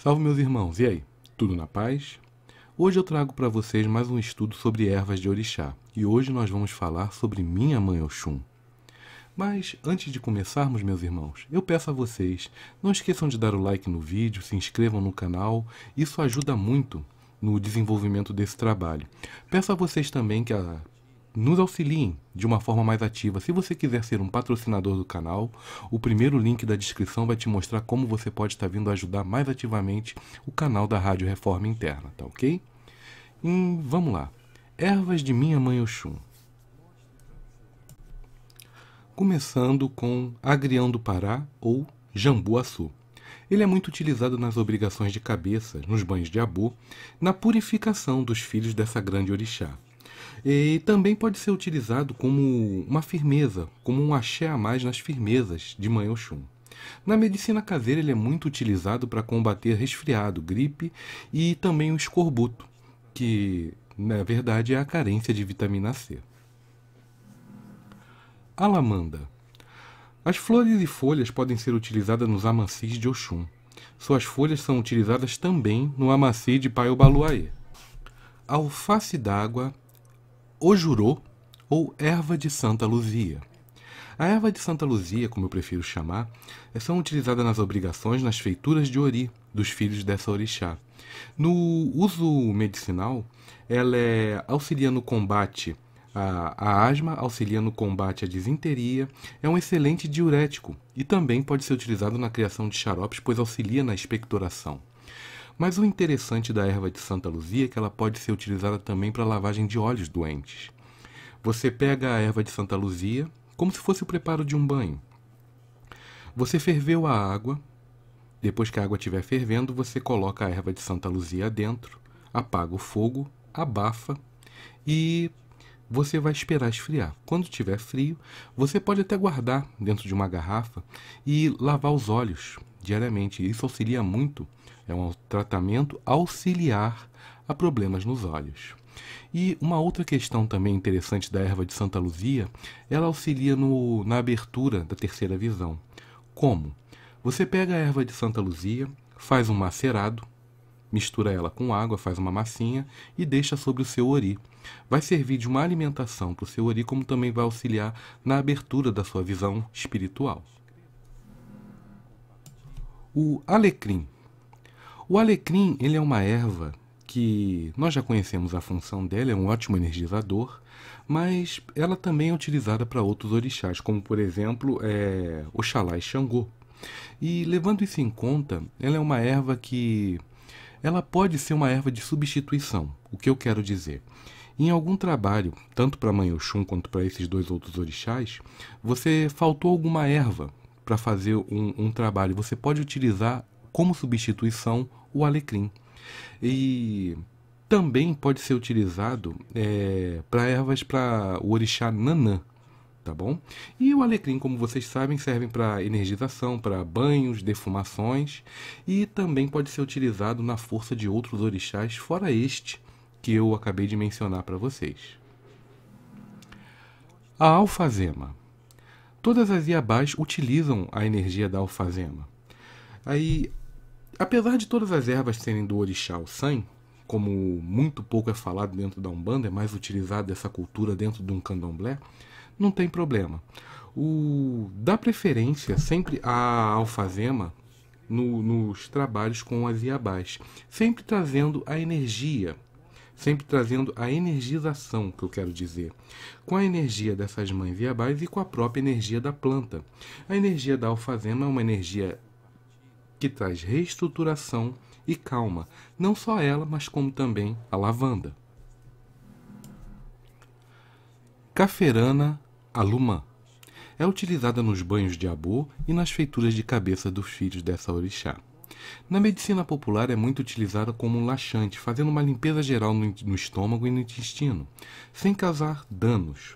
Salve meus irmãos, e aí? Tudo na paz? Hoje eu trago para vocês mais um estudo sobre ervas de orixá, e hoje nós vamos falar sobre minha mãe Oxum. Mas antes de começarmos, meus irmãos, eu peço a vocês, não esqueçam de dar o like no vídeo, se inscrevam no canal, isso ajuda muito no desenvolvimento desse trabalho. Peço a vocês também que a nos auxiliem de uma forma mais ativa. Se você quiser ser um patrocinador do canal, o primeiro link da descrição vai te mostrar como você pode estar vindo ajudar mais ativamente o canal da Rádio Reforma Interna, tá ok? E vamos lá. Ervas de minha mãe Oxum. Começando com agrião do Pará ou jambuaçu. Ele é muito utilizado nas obrigações de cabeça, nos banhos de abu, na purificação dos filhos dessa grande orixá. E também pode ser utilizado como uma firmeza, como um axé a mais nas firmezas de Manho Oxum. Na medicina caseira, ele é muito utilizado para combater resfriado, gripe e também o escorbuto, que na verdade é a carência de vitamina C. Alamanda. As flores e folhas podem ser utilizadas nos amancis de Oxum. Suas folhas são utilizadas também no amaci de Paiobaluaê. A alface d'água ojurô ou erva de Santa Luzia. A erva de Santa Luzia, como eu prefiro chamar, é são utilizadas nas obrigações nas feituras de ori dos filhos dessa orixá. No uso medicinal, ela é auxilia no combate à, à asma, auxilia no combate à disenteria, é um excelente diurético e também pode ser utilizado na criação de xaropes, pois auxilia na expectoração. Mas o interessante da erva de Santa Luzia é que ela pode ser utilizada também para lavagem de olhos doentes. Você pega a erva de Santa Luzia, como se fosse o preparo de um banho. Você ferveu a água, depois que a água estiver fervendo, você coloca a erva de Santa Luzia dentro, apaga o fogo, abafa e você vai esperar esfriar. Quando tiver frio, você pode até guardar dentro de uma garrafa e lavar os olhos diariamente. Isso auxilia muito é um tratamento auxiliar a problemas nos olhos. E uma outra questão também interessante da erva de Santa Luzia, ela auxilia no, na abertura da terceira visão. Como? Você pega a erva de Santa Luzia, faz um macerado, mistura ela com água, faz uma massinha e deixa sobre o seu ori. Vai servir de uma alimentação para o seu ori, como também vai auxiliar na abertura da sua visão espiritual. O alecrim o alecrim, ele é uma erva que nós já conhecemos a função dela, é um ótimo energizador, mas ela também é utilizada para outros orixás, como por exemplo é, Oxalá e Xangô. E levando isso em conta, ela é uma erva que ela pode ser uma erva de substituição. O que eu quero dizer? Em algum trabalho, tanto para Mãe Oxum quanto para esses dois outros orixás, você faltou alguma erva para fazer um, um trabalho. Você pode utilizar como substituição o alecrim. E também pode ser utilizado é, para ervas para o orixá nanã, tá bom? E o alecrim, como vocês sabem, servem para energização, para banhos, defumações e também pode ser utilizado na força de outros orixás fora este que eu acabei de mencionar para vocês. A alfazema. Todas as iabás utilizam a energia da alfazema. Aí Apesar de todas as ervas serem do orixá Ossan, como muito pouco é falado dentro da Umbanda, é mais utilizada essa cultura dentro de um candomblé, não tem problema. O, dá preferência sempre à alfazema no, nos trabalhos com as iabás, sempre trazendo a energia, sempre trazendo a energização, que eu quero dizer, com a energia dessas mães iabás e com a própria energia da planta. A energia da alfazema é uma energia que traz reestruturação e calma, não só ela, mas como também a lavanda. Caferana alumã é utilizada nos banhos de abô e nas feituras de cabeça dos filhos dessa orixá. Na medicina popular é muito utilizada como um laxante, fazendo uma limpeza geral no, no estômago e no intestino, sem causar danos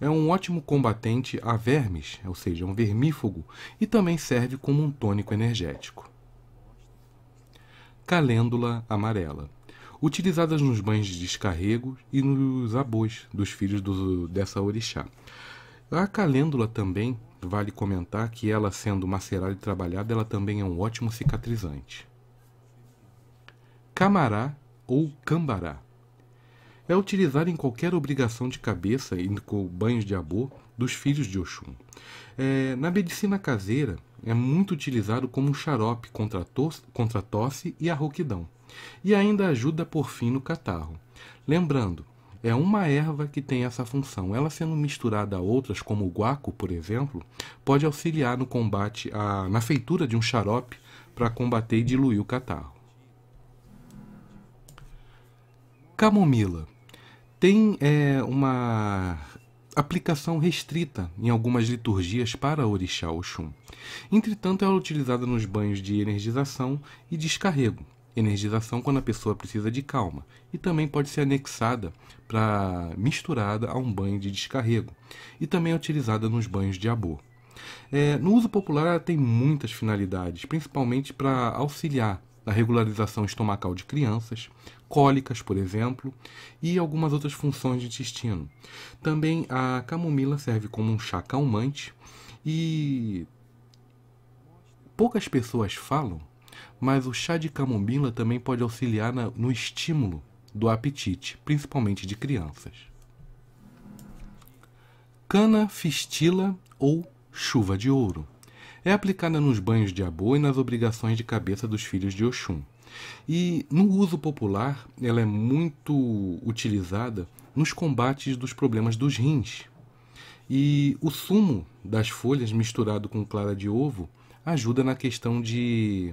é um ótimo combatente a vermes, ou seja, é um vermífugo, e também serve como um tônico energético. Calêndula amarela utilizadas nos banhos de descarrego e nos abôs dos filhos do, dessa orixá. A calêndula também, vale comentar que ela sendo macerada e trabalhada, ela também é um ótimo cicatrizante. Camará ou cambará é utilizado em qualquer obrigação de cabeça e com banhos de abô dos filhos de Oxum. É, na medicina caseira, é muito utilizado como um xarope contra, tos, contra tosse e a rouquidão, e ainda ajuda por fim no catarro. Lembrando, é uma erva que tem essa função. Ela sendo misturada a outras, como o guaco, por exemplo, pode auxiliar no combate a, na feitura de um xarope para combater e diluir o catarro. Camomila tem é, uma aplicação restrita em algumas liturgias para Orixá Oxum. Entretanto, ela é utilizada nos banhos de energização e descarrego. Energização quando a pessoa precisa de calma e também pode ser anexada para misturada a um banho de descarrego e também é utilizada nos banhos de abô. É, no uso popular, ela tem muitas finalidades, principalmente para auxiliar da regularização estomacal de crianças, cólicas, por exemplo, e algumas outras funções de intestino. Também a camomila serve como um chá calmante e poucas pessoas falam, mas o chá de camomila também pode auxiliar na, no estímulo do apetite, principalmente de crianças. Cana, fistila ou chuva de ouro é aplicada nos banhos de abô e nas obrigações de cabeça dos filhos de Oxum. E no uso popular, ela é muito utilizada nos combates dos problemas dos rins. E o sumo das folhas misturado com clara de ovo ajuda na questão de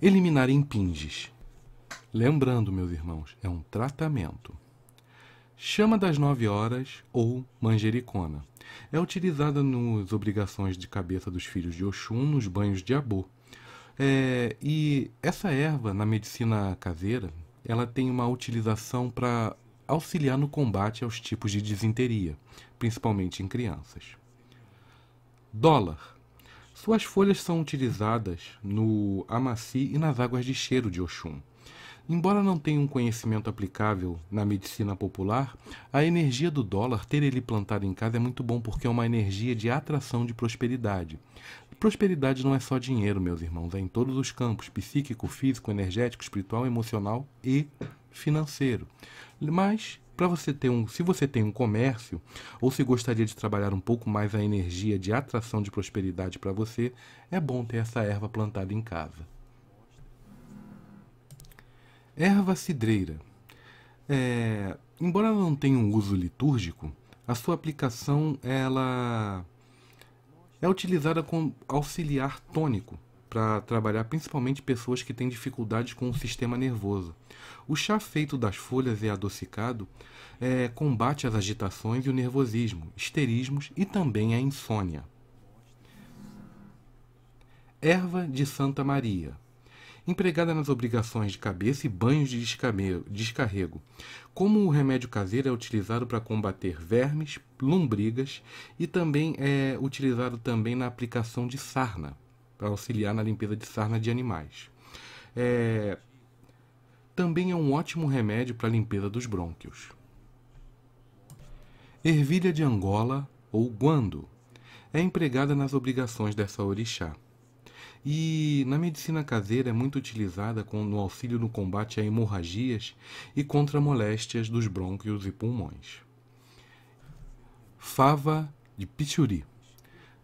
eliminar impinges. Lembrando, meus irmãos, é um tratamento. Chama das nove horas ou manjericona é utilizada nas obrigações de cabeça dos filhos de Oxum nos banhos de Abô. É, e essa erva, na medicina caseira, ela tem uma utilização para auxiliar no combate aos tipos de disenteria, principalmente em crianças. Dólar. Suas folhas são utilizadas no amaci e nas águas de cheiro de Oxum. Embora não tenha um conhecimento aplicável na medicina popular, a energia do dólar, ter ele plantado em casa, é muito bom porque é uma energia de atração de prosperidade. Prosperidade não é só dinheiro, meus irmãos, é em todos os campos: psíquico, físico, energético, espiritual, emocional e financeiro. Mas para você ter um, se você tem um comércio ou se gostaria de trabalhar um pouco mais a energia de atração de prosperidade para você, é bom ter essa erva plantada em casa. Erva cidreira. É, embora ela não tenha um uso litúrgico, a sua aplicação ela é utilizada como auxiliar tônico para trabalhar principalmente pessoas que têm dificuldades com o sistema nervoso. O chá feito das folhas e adocicado é, combate as agitações e o nervosismo, esterismos e também a insônia. Erva de Santa Maria empregada nas obrigações de cabeça e banhos de descarrego, como o remédio caseiro é utilizado para combater vermes, lombrigas e também é utilizado também na aplicação de sarna, para auxiliar na limpeza de sarna de animais. É... Também é um ótimo remédio para a limpeza dos brônquios. Ervilha de Angola ou guando é empregada nas obrigações dessa orixá e na medicina caseira é muito utilizada no auxílio no combate a hemorragias e contra moléstias dos brônquios e pulmões. Fava de pichuri.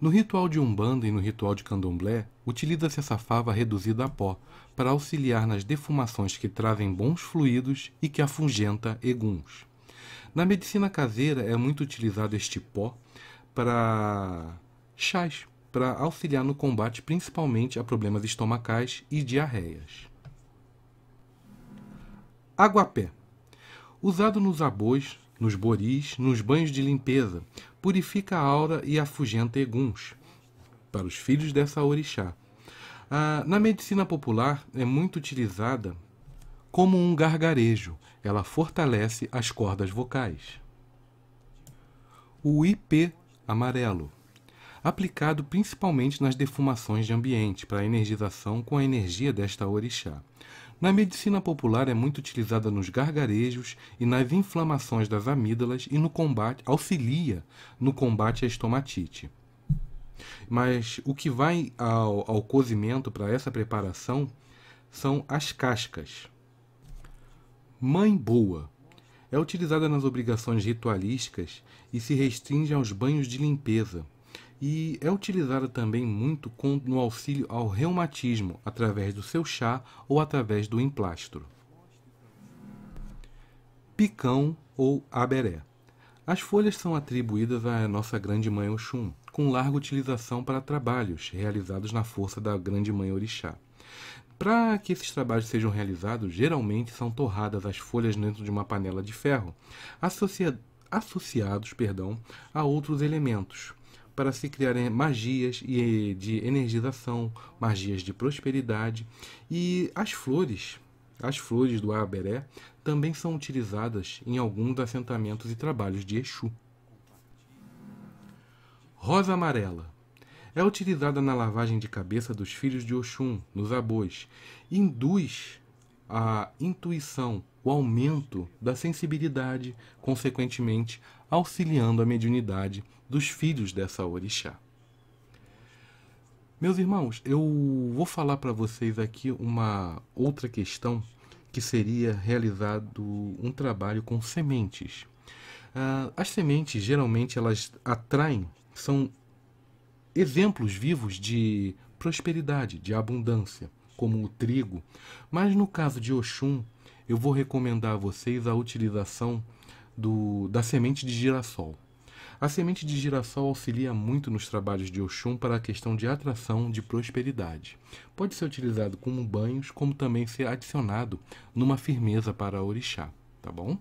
No ritual de Umbanda e no ritual de Candomblé, utiliza-se essa fava reduzida a pó para auxiliar nas defumações que trazem bons fluidos e que afungenta eguns. Na medicina caseira é muito utilizado este pó para chás, para auxiliar no combate principalmente a problemas estomacais e diarreias. Aguapé usado nos abois, nos boris, nos banhos de limpeza, purifica a aura e afugenta eguns, para os filhos dessa orixá. Ah, na medicina popular, é muito utilizada como um gargarejo, ela fortalece as cordas vocais. O IP amarelo aplicado principalmente nas defumações de ambiente para energização com a energia desta orixá. Na medicina popular é muito utilizada nos gargarejos e nas inflamações das amígdalas e no combate auxilia no combate à estomatite. Mas o que vai ao, ao cozimento para essa preparação são as cascas. Mãe boa é utilizada nas obrigações ritualísticas e se restringe aos banhos de limpeza, e é utilizada também muito no auxílio ao reumatismo, através do seu chá ou através do emplastro. Picão ou aberé. As folhas são atribuídas à nossa Grande Mãe Oxum, com larga utilização para trabalhos realizados na força da Grande Mãe Orixá. Para que esses trabalhos sejam realizados, geralmente são torradas as folhas dentro de uma panela de ferro, associa associados perdão, a outros elementos, para se criarem magias de energização, magias de prosperidade. E as flores, as flores do aberé, também são utilizadas em alguns assentamentos e trabalhos de Exu. Rosa amarela é utilizada na lavagem de cabeça dos filhos de Oxum, nos abôs, induz a intuição, o aumento da sensibilidade, consequentemente auxiliando a mediunidade dos filhos dessa orixá. Meus irmãos, eu vou falar para vocês aqui uma outra questão que seria realizado um trabalho com sementes. Uh, as sementes geralmente elas atraem, são exemplos vivos de prosperidade, de abundância, como o trigo. Mas no caso de Oxum, eu vou recomendar a vocês a utilização do, da semente de girassol. A semente de girassol auxilia muito nos trabalhos de Oxum para a questão de atração de prosperidade. Pode ser utilizado como banhos, como também ser adicionado numa firmeza para orixá, tá bom?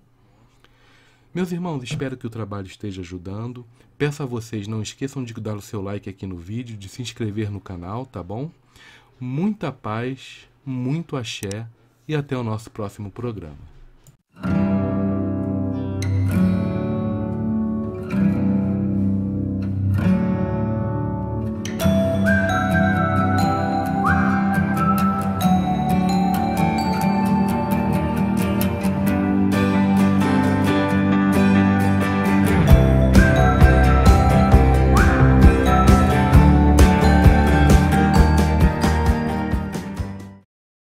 Meus irmãos, espero que o trabalho esteja ajudando. Peço a vocês não esqueçam de dar o seu like aqui no vídeo, de se inscrever no canal, tá bom? Muita paz, muito axé e até o nosso próximo programa.